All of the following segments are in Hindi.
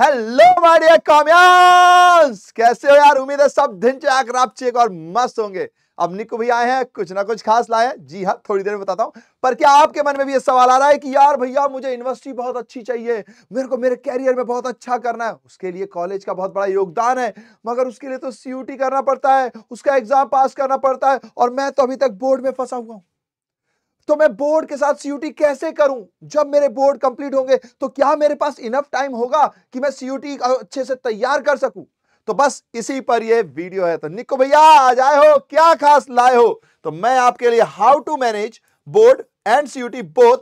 हेलो कैसे हो यार उम्मीद है सब दिन चाक आप चेक और मस्त होंगे अब निको भी आए हैं कुछ ना कुछ खास लाए हैं जी हाँ थोड़ी देर में बताता हूँ पर क्या आपके मन में भी ये सवाल आ रहा है कि यार भैया मुझे यूनिवर्सिटी बहुत अच्छी चाहिए मेरे को मेरे कैरियर में बहुत अच्छा करना है उसके लिए कॉलेज का बहुत बड़ा योगदान है मगर उसके लिए तो सी करना पड़ता है उसका एग्जाम पास करना पड़ता है और मैं तो अभी तक बोर्ड में फंसा हुआ हूँ तो मैं बोर्ड के साथ सीयूटी कैसे करूं जब मेरे बोर्ड कंप्लीट होंगे तो क्या मेरे पास इनफ टाइम होगा कि मैं सीयूटी अच्छे से तैयार कर सकूं तो बस इसी पर ये वीडियो है तो निको भैया आज आए हो क्या खास लाए हो तो मैं आपके लिए how to manage board and CUET both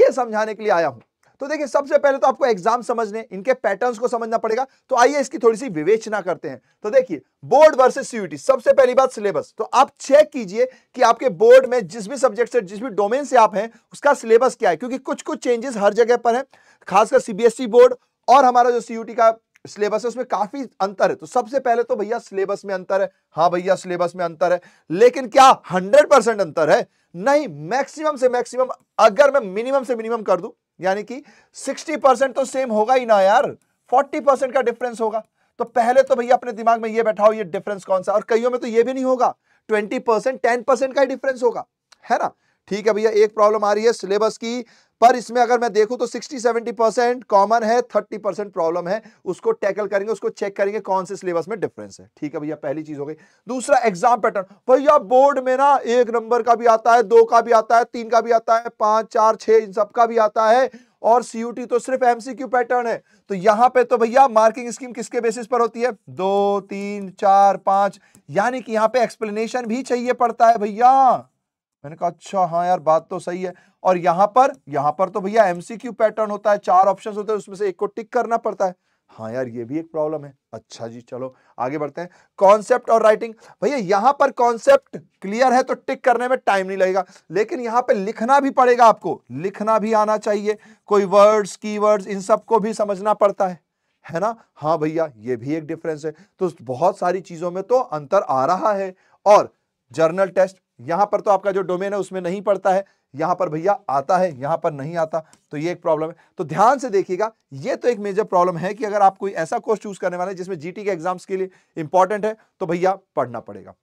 ये समझाने के लिए आया हूं तो देखिए सबसे पहले तो आपको एग्जाम समझने इनके पैटर्न्स को समझना पड़ेगा तो आइए इसकी थोड़ी सी विवेचना करते हैं तो देखिए बोर्ड वर्सेस सीयूटी सबसे पहली बात सिलेबस तो आप चेक कीजिए कि आपके बोर्ड में जिस भी सब्जेक्ट से जिस भी डोमेन से आप हैं उसका सिलेबस क्या है क्योंकि कुछ कुछ चेंजेस हर जगह पर है खासकर सीबीएसई बोर्ड और हमारा जो सीयूटी का सिलेबस है उसमें काफी अंतर है तो सबसे पहले तो भैया सिलेबस में अंतर है हाँ भैया सिलेबस में अंतर है लेकिन क्या हंड्रेड परसेंट अंतर है नहीं मैक्सिमम से मैक्सिमम अगर मैं मिनिमम से मिनिमम कर दूं यानी कि 60 परसेंट तो सेम होगा ही ना यार 40 परसेंट का डिफरेंस होगा तो पहले तो भैया अपने दिमाग में ये बैठाओ ये डिफरेंस कौन सा और कईयों में तो ये भी नहीं होगा 20 परसेंट टेन परसेंट का ही डिफरेंस होगा है ना ठीक है भैया एक प्रॉब्लम आ रही है सिलेबस की पर इसमें अगर मैं देखूं तो 60-70 परसेंट कॉमन है 30 परसेंट प्रॉब्लम है उसको टैकल करेंगे उसको चेक करेंगे कौन से सिलेबस में डिफरेंस है ठीक है भैया पहली चीज हो गई दूसरा एग्जाम पैटर्न भैया बोर्ड में ना एक नंबर का भी आता है दो का भी आता है तीन का भी आता है पांच चार छह इन सबका भी आता है और सीयूटी तो सिर्फ एमसीक्यू पैटर्न है तो यहां पे तो भैया मार्किंग स्कीम किसके बेसिस पर होती है दो तीन चार पांच यानी कि यहां पे एक्सप्लेनेशन भी चाहिए पड़ता है भैया मैंने कहा अच्छा हाँ यार बात तो सही है और यहां पर यहां पर तो भैया एमसीक्यू पैटर्न होता है चार ऑप्शंस होते हैं उसमें से एक को टिक करना पड़ता है हाँ यार ये भी एक प्रॉब्लम है अच्छा जी चलो आगे बढ़ते हैं कॉन्सेप्ट और राइटिंग भैया यहां पर कॉन्सेप्ट क्लियर है तो टिक करने में टाइम नहीं लगेगा लेकिन यहां पर लिखना भी पड़ेगा आपको लिखना भी आना चाहिए कोई वर्ड्स कीवर्ड्स इन सबको भी समझना पड़ता है है ना हाँ भैया ये भी एक डिफरेंस है तो बहुत सारी चीज़ों में तो अंतर आ रहा है और जर्नल टेस्ट यहां पर तो आपका जो डोमेन है उसमें नहीं पड़ता है यहां पर भैया आता है यहां पर नहीं आता तो ये एक प्रॉब्लम है तो ध्यान से देखिएगा ये तो एक मेजर प्रॉब्लम है कि अगर आप कोई ऐसा कोर्स चूज करने वाले जिसमें जीटी के एग्जाम्स के लिए इंपॉर्टेंट है तो भैया पढ़ना पड़ेगा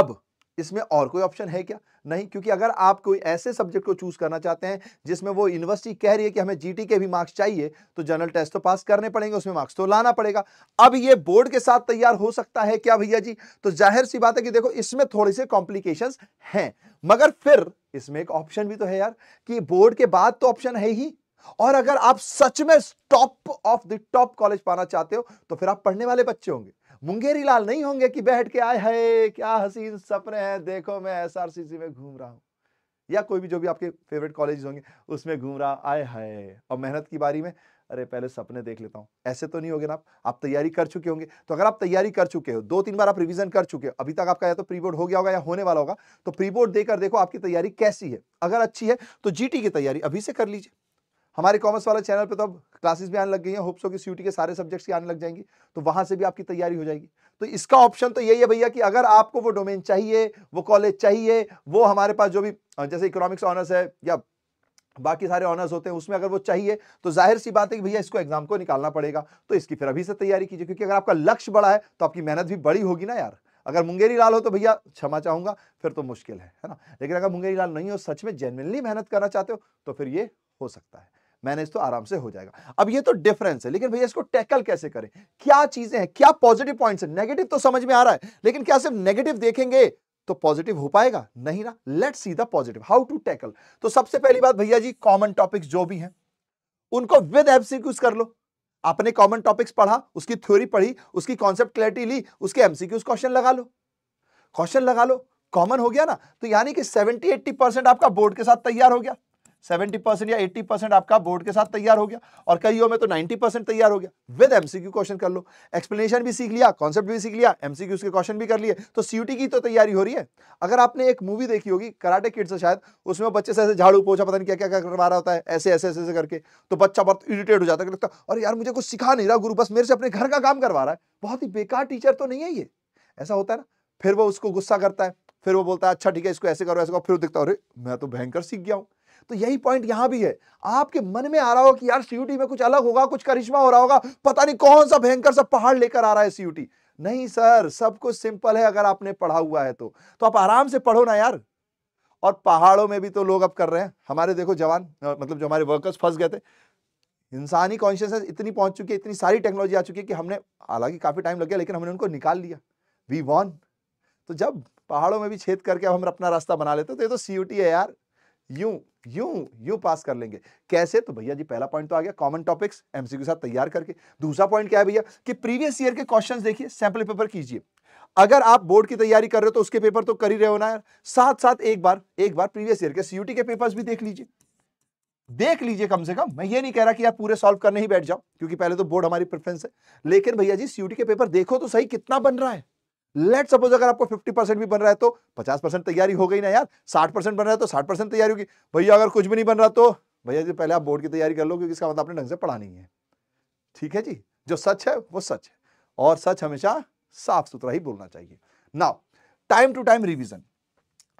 अब इसमें और कोई ऑप्शन है क्या नहीं क्योंकि अगर आप कोई ऐसे सब्जेक्ट को चूज करना चाहते हैं जिसमें वो यूनिवर्सिटी कह रही है कि हमें जीटी के भी मार्क्स चाहिए तो जनरल टेस्ट तो पास करने पड़ेंगे उसमें मार्क्स तो लाना पड़ेगा अब ये बोर्ड के साथ तैयार हो सकता है क्या भैया जी तो जाहिर सी बात है कि देखो इसमें थोड़े से कॉम्प्लीकेशन है मगर फिर इसमें एक ऑप्शन भी तो है यार कि बोर्ड के बाद तो ऑप्शन है ही और अगर आप सच में top of the top college पाना चाहते हो तो फिर आप पढ़ने वाले बच्चे होंगे मुंगेरी लाल नहीं होंगे कि बैठ के आए हाय क्या हसीन सपने हैं देखो मैं एस में घूम रहा हूँ या कोई भी जो भी आपके फेवरेट कॉलेज होंगे उसमें घूम रहा आए है और मेहनत की बारी में अरे पहले सपने देख लेता हूँ ऐसे तो नहीं होगे ना आप आप तैयारी कर चुके होंगे तो अगर आप तैयारी कर चुके हो दो तीन बार आप रिवीजन कर चुके हो अभी तक आपका या तो प्री बोर्ड हो गया होगा या होने वाला होगा तो प्री बोर्ड देकर देखो आपकी तैयारी कैसी है अगर अच्छी है तो जीटी की तैयारी अभी से कर लीजिए हमारे कॉमर्स वाले चैनल पे तो अब क्लासेस भी आने लग गई हैं होप्सो की सी के सारे सब्जेक्ट्स की आने लग जाएंगी तो वहाँ से भी आपकी तैयारी हो जाएगी तो इसका ऑप्शन तो यही है भैया कि अगर आपको वो डोमेन चाहिए वो कॉलेज चाहिए वो हमारे पास जो भी जैसे इकोनॉमिक्स ऑनर्स है या बाकी सारे ऑनर्स होते हैं उसमें अगर वो चाहिए तो जाहिर सी बात है कि भैया इसको एग्जाम को निकालना पड़ेगा तो इसकी फिर अभी से तैयारी कीजिए क्योंकि अगर आपका लक्ष्य बड़ा है तो आपकी मेहनत भी बड़ी होगी ना यार अगर मुंगेरी लाल हो तो भैया क्षमा चाहूंगा फिर तो मुश्किल है है ना लेकिन अगर मुंगेरी लाल नहीं हो सच में जेनविनली मेहनत करना चाहते हो तो फिर ये हो सकता है मैनेज तो आराम से हो जाएगा अब ये तो डिफरेंस है लेकिन भैया इसको टैकल कैसे करें क्या चीजें हैं क्या पॉजिटिव पॉइंट्स हैं नेगेटिव तो समझ में आ रहा है लेकिन क्या सिर्फ नेगेटिव देखेंगे तो पॉजिटिव हो पाएगा नहीं ना let see the positive how to tackle तो सबसे पहली बात भैया जी कॉमन टॉपिक्स जो भी हैं उनको विद एमसीक्यूज कर लो आपने कॉमन टॉपिक्स पढ़ा उसकी थ्योरी पढ़ी उसकी कॉन्सेप्ट क्लैरिटी ली उसके एमसीक्यूज क्वेश्चन लगा लो क्वेश्चन लगा लो कॉमन हो गया ना तो यानी कि 70 80 परसेंट आपका बोर्ड के साथ तैयार हो गया सेवेंटी परसेंट या एट्टी परसेंट आपका बोर्ड के साथ तैयार हो गया और कईयों में तो नाइन्टी परसेंट तैयार हो गया विद एमसीक्यू क्वेश्चन कर लो एक्सप्लेनेशन भी सीख लिया कॉन्सेप्ट भी सीख लिया एमसीक्यू के क्वेश्चन भी कर लिए तो सीयूटी की तो तैयारी हो रही है अगर आपने एक मूवी देखी होगी कराटे किड से शायद उसमें बच्चे से ऐसे झाड़ू पोछा पता नहीं क्या क्या करवा रहा होता है ऐसे ऐसे ऐसे ऐसे करके तो बच्चा बहुत इरिटेट हो जाता है लगता और यार मुझे कुछ सिखा नहीं रहा गुरु बस मेरे से अपने घर का काम करवा रहा है बहुत ही बेकार टीचर तो नहीं है ये ऐसा होता है ना फिर वो उसको गुस्सा करता है फिर वो बोलता है अच्छा ठीक है इसको ऐसे करो ऐसे करो फिर दिखता है अरे मैं तो भयंकर सीख गया हूँ तो यही पॉइंट यहां भी है आपके मन में आ रहा होगा कि यार सीयूटी में कुछ अलग होगा कुछ करिश्मा हो रहा होगा पता नहीं कौन सा भयंकर सा पहाड़ लेकर आ रहा है सीयूटी नहीं सर सब कुछ सिंपल है अगर आपने पढ़ा हुआ है तो, तो आप आराम से पढ़ो ना यार और पहाड़ों में भी तो लोग अब कर रहे हैं हमारे देखो जवान मतलब जो हमारे वर्कर्स फंस गए थे इंसानी कॉन्शियसनेस इतनी पहुंच चुकी है इतनी सारी टेक्नोलॉजी आ चुकी है कि हमने हालांकि काफ़ी टाइम लग गया लेकिन हमने उनको निकाल लिया वी वॉन तो जब पहाड़ों में भी छेद करके अब हम अपना रास्ता बना लेते तो ये तो सी है यार यूं यूं यूं पास कर लेंगे कैसे तो भैया जी पहला पॉइंट तो आ गया कॉमन टॉपिक्स एमसीक्यू के साथ तैयार करके दूसरा पॉइंट क्या है भैया कि प्रीवियस ईयर के क्वेश्चन देखिए सैंपल पेपर कीजिए अगर आप बोर्ड की तैयारी कर रहे हो तो उसके पेपर तो कर ही रहे हो ना यार साथ साथ एक बार एक बार प्रीवियस ईयर के सीयूटी के पेपर्स भी देख लीजिए देख लीजिए कम से कम मैं ये नहीं कह रहा कि आप पूरे सॉल्व करने ही बैठ जाओ क्योंकि पहले तो बोर्ड हमारी प्रेफरेंस है लेकिन भैया जी सीयूटी के पेपर देखो तो सही कितना बन रहा है लेट सपोज अगर आपको 50 परसेंट भी बन रहा है तो 50 परसेंट तैयारी हो गई ना यार 60 परसेंट बन रहा है तो 60 परसेंट तैयारी होगी भैया अगर कुछ भी नहीं बन रहा तो भैया जी पहले आप बोर्ड की तैयारी कर लो क्योंकि इसका मतलब आपने ढंग से पढ़ा नहीं है ठीक है जी जो सच है वो सच है और सच हमेशा साफ सुथरा ही बोलना चाहिए now time to time revision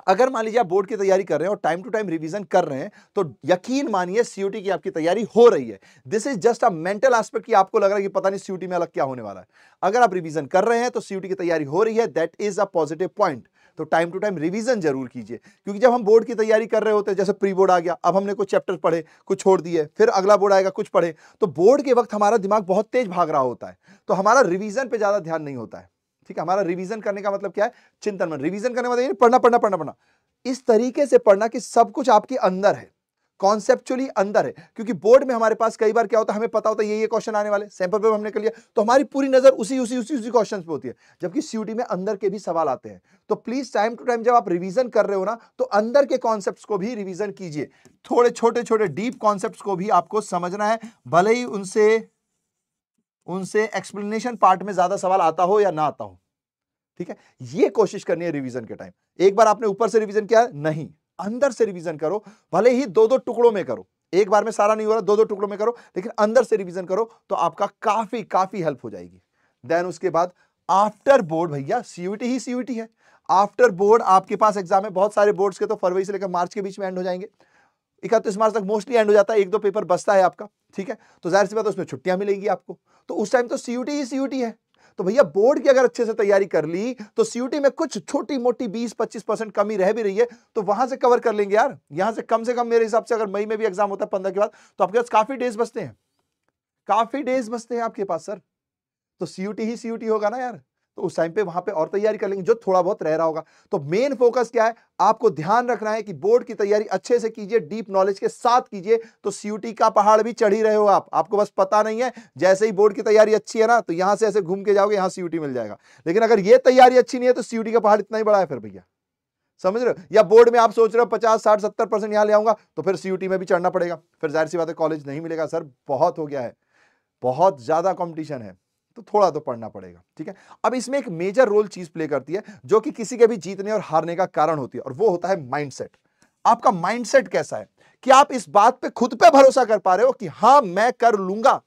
अगर मान लीजिए आप बोर्ड की तैयारी कर रहे हैं और टाइम टू टाइम रिवीजन कर रहे हैं तो यकीन मानिए सीयूटी की आपकी तैयारी हो रही है this is just a mental aspect की आपको लग रहा है कि पता नहीं सीयूटी में अलग क्या होने वाला है अगर आप रिवीजन कर रहे हैं तो सीयूटी की तैयारी हो रही है that is a positive point तो टाइम टू टाइम रिवीजन जरूर कीजिए क्योंकि जब हम बोर्ड की तैयारी कर रहे होते हैं जैसे प्री बोर्ड आ गया अब हमने कुछ चैप्टर पढ़े कुछ छोड़ दिए फिर अगला बोर्ड आएगा कुछ पढ़े तो बोर्ड के वक्त हमारा दिमाग बहुत तेज भाग रहा होता है तो हमारा रिवीजन पे ज़्यादा ध्यान नहीं होता है ठीक है हमारा रिवीजन करने का मतलब क्या है चिंतन मन रिवीजन करने का मतलब पढ़ना पढ़ना पढ़ना पढ़ना इस तरीके से पढ़ना कि सब कुछ आपके अंदर है कॉन्सेप्चुअली अंदर है क्योंकि बोर्ड में हमारे पास कई बार क्या होता है हमें पता होता है ये ये क्वेश्चन आने वाले सैंपल पेपर हमने कर लिया तो हमारी पूरी नजर उसी उसी उसी उसी क्वेश्चन पे होती है जबकि सीयूटी में अंदर के भी सवाल आते हैं तो प्लीज टाइम टू टाइम जब आप रिवीजन कर रहे हो ना तो अंदर के कॉन्सेप्ट को भी रिविजन कीजिए थोड़े छोटे छोटे डीप कॉन्सेप्ट को भी आपको समझना है भले ही उनसे उनसे एक्सप्लेनेशन पार्ट में ज्यादा सवाल आता हो या ना आता हो ठीक है ये कोशिश करनी है रिवीजन के टाइम एक बार आपने ऊपर से रिवीजन किया नहीं अंदर से रिवीजन करो भले ही दो दो टुकड़ों में करो एक बार में सारा नहीं हो रहा दो दो टुकड़ों में करो लेकिन अंदर से रिवीजन करो तो आपका काफी काफी हेल्प हो जाएगी देन उसके बाद आफ्टर बोर्ड भैया सीयूटी ही सीयूटी है आफ्टर बोर्ड आपके पास एग्जाम है बहुत सारे बोर्ड्स के तो फरवरी से लेकर मार्च के बीच में एंड हो जाएंगे इकतीस मार्च तक मोस्टली एंड हो जाता है एक दो पेपर बचता है आपका ठीक है तो जाहिर सी बात है उसमें छुट्टियां मिलेगी आपको तो उस टाइम तो सीयूटी ही सीयूटी है तो भैया बोर्ड की अगर अच्छे से तैयारी कर ली तो सीयूटी में कुछ छोटी मोटी 20-25 परसेंट कमी रह भी रही है तो वहां से कवर कर लेंगे यार यहां से कम से कम मेरे हिसाब से अगर मई में भी एग्जाम होता है पंद्रह के बाद तो आपके पास काफी डेज बचते हैं काफी डेज बचते हैं आपके पास सर तो सीयूटी ही सीयूटी होगा ना यार तो उस टाइम पे वहां पे और तैयारी कर लेंगे जो थोड़ा बहुत रह रहा होगा तो मेन फोकस क्या है आपको ध्यान रखना है कि बोर्ड की तैयारी अच्छे से कीजिए डीप नॉलेज के साथ कीजिए तो सीयूटी का पहाड़ भी चढ़ ही रहे हो आप आपको बस पता नहीं है जैसे ही बोर्ड की तैयारी अच्छी है ना तो यहां से ऐसे घूम के जाओगे यहां सीयूटी मिल जाएगा लेकिन अगर ये तैयारी अच्छी नहीं है तो सीयूटी का पहाड़ इतना ही बड़ा है फिर भैया समझ रहे हो या बोर्ड में आप सोच रहे हो पचास साठ सत्तर परसेंट यहां ले आऊंगा तो फिर सीयूटी में भी चढ़ना पड़ेगा फिर जाहिर सी बात है कॉलेज नहीं मिलेगा सर बहुत हो गया है बहुत ज़्यादा कॉम्पिटिशन है तो थोड़ा तो पढ़ना पड़ेगा ठीक है अब इसमें एक मेजर रोल चीज प्ले करती है जो कि किसी के भी जीतने और हारने का कारण होती है और वो होता है माइंडसेट आपका माइंडसेट कैसा है कि आप इस बात पे खुद पे भरोसा कर पा रहे हो कि हाँ मैं कर लूंगा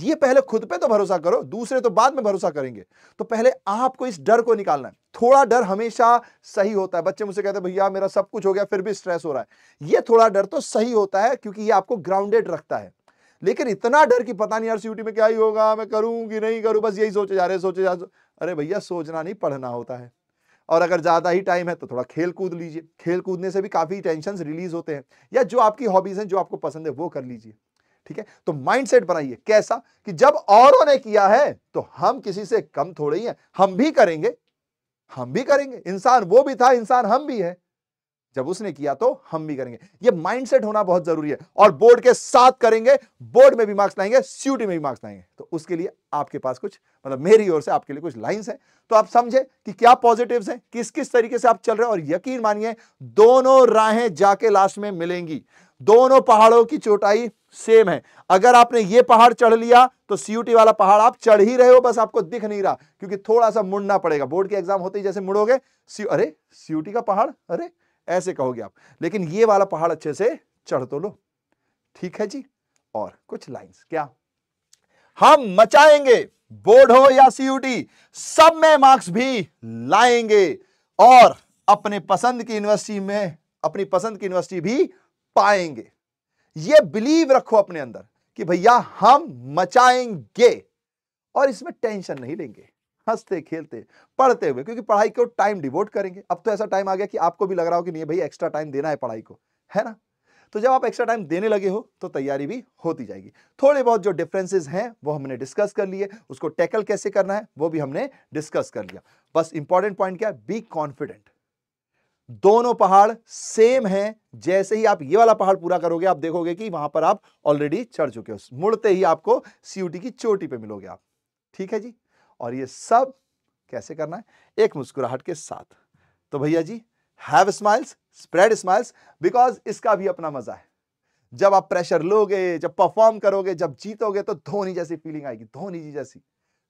ये पहले खुद पे तो भरोसा करो दूसरे तो बाद में भरोसा करेंगे तो पहले आपको इस डर को निकालना है थोड़ा डर हमेशा सही होता है बच्चे मुझसे कहते हैं भैया मेरा सब कुछ हो गया फिर भी स्ट्रेस हो रहा है ये थोड़ा डर तो सही होता है क्योंकि ये आपको ग्राउंडेड रखता है लेकिन इतना डर कि पता नहीं यार में क्या ही होगा मैं करूं कि नहीं करूं बस यही सोचे जा रहे सोचे जा रहे अरे भैया सोचना नहीं पढ़ना होता है और अगर ज़्यादा ही टाइम है तो थोड़ा खेल कूद लीजिए खेल कूदने से भी काफ़ी टेंशन रिलीज होते हैं या जो आपकी हॉबीज़ हैं जो आपको पसंद है वो कर लीजिए ठीक है तो माइंडसेट बनाइए कैसा कि जब औरों ने किया है तो हम किसी से कम थोड़े ही हैं हम भी करेंगे हम भी करेंगे इंसान वो भी था इंसान हम भी है जब उसने किया तो हम भी करेंगे ये माइंडसेट होना बहुत जरूरी है और बोर्ड के साथ करेंगे बोर्ड में भी मार्क्स लाएंगे सीयूटी में भी मार्क्स लाएंगे तो उसके लिए आपके पास कुछ मतलब मेरी ओर से आपके लिए कुछ लाइंस हैं तो आप समझे कि क्या पॉजिटिव्स हैं किस किस तरीके से आप चल रहे हैं और यकीन मानिए दोनों राहें जाके लास्ट में मिलेंगी दोनों पहाड़ों की चोटाई सेम है अगर आपने ये पहाड़ चढ़ लिया तो सीयूटी वाला पहाड़ आप चढ़ ही रहे हो बस आपको दिख नहीं रहा क्योंकि थोड़ा सा मुड़ना पड़ेगा बोर्ड के एग्जाम होते ही जैसे मुड़ोगे अरे सीयूटी का पहाड़ अरे ऐसे कहोगे आप लेकिन ये वाला पहाड़ अच्छे से चढ़ तो लो ठीक है जी और कुछ लाइंस क्या हम मचाएंगे बोर्ड हो या सीयूटी सब में मार्क्स भी लाएंगे और अपने पसंद की यूनिवर्सिटी में अपनी पसंद की यूनिवर्सिटी भी पाएंगे ये बिलीव रखो अपने अंदर कि भैया हम मचाएंगे और इसमें टेंशन नहीं लेंगे हंसते खेलते पढ़ते हुए क्योंकि पढ़ाई को टाइम डिवोट करेंगे अब तो ऐसा टाइम आ गया कि आपको भी लग रहा हो कि नहीं भाई एक्स्ट्रा टाइम देना है पढ़ाई को है ना तो जब आप एक्स्ट्रा टाइम देने लगे हो तो तैयारी भी होती जाएगी थोड़े बहुत जो डिफरेंसेस हैं वो हमने डिस्कस कर लिए उसको टैकल कैसे करना है वो भी हमने डिस्कस कर लिया बस इंपॉर्टेंट पॉइंट क्या है बी कॉन्फिडेंट दोनों पहाड़ सेम हैं जैसे ही आप ये वाला पहाड़ पूरा करोगे आप देखोगे कि वहां पर आप ऑलरेडी चढ़ चुके हो मुड़ते ही आपको सीयूटी की चोटी पर मिलोगे आप ठीक है जी और ये सब कैसे करना है एक मुस्कुराहट के साथ तो भैया ji have smiles spread smiles because इसका भी अपना मजा है जब आप प्रेशर लोगे जब परफॉर्म करोगे जब जीतोगे तो धोनी जैसी फीलिंग आएगी धोनी जी जैसी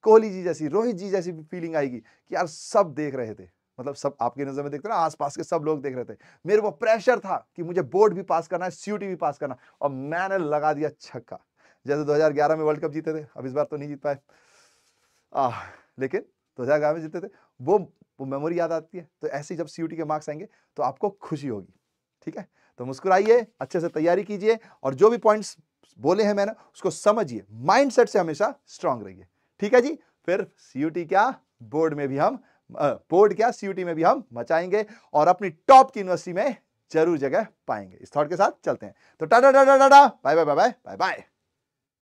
कोहली जी जैसी रोहित जी जैसी फीलिंग आएगी कि यार सब देख रहे थे मतलब सब आपकी नजर में देखते ना आसपास के सब लोग देख रहे थे मेरे को प्रेशर था कि मुझे बोर्ड भी पास करना है सीयूटी भी पास करना और मैंने लगा दिया छक्का जैसे 2011 में वर्ल्ड कप जीते थे अब इस बार तो नहीं जीत पाए आ, लेकिन दो हज़ार ग्यारह में जीते थे वो वो मेमोरी याद आती है तो ऐसे ही जब सी के मार्क्स आएंगे तो आपको खुशी होगी ठीक है तो मुस्कुराइए अच्छे से तैयारी कीजिए और जो भी पॉइंट्स बोले हैं मैंने उसको समझिए माइंडसेट से हमेशा स्ट्रांग रहिए ठीक है जी फिर सी क्या बोर्ड में भी हम बोर्ड क्या सी में भी हम मचाएंगे और अपनी टॉप की यूनिवर्सिटी में जरूर जगह पाएंगे इस थॉट के साथ चलते हैं तो tata tata tata bye bye bye bye bye bye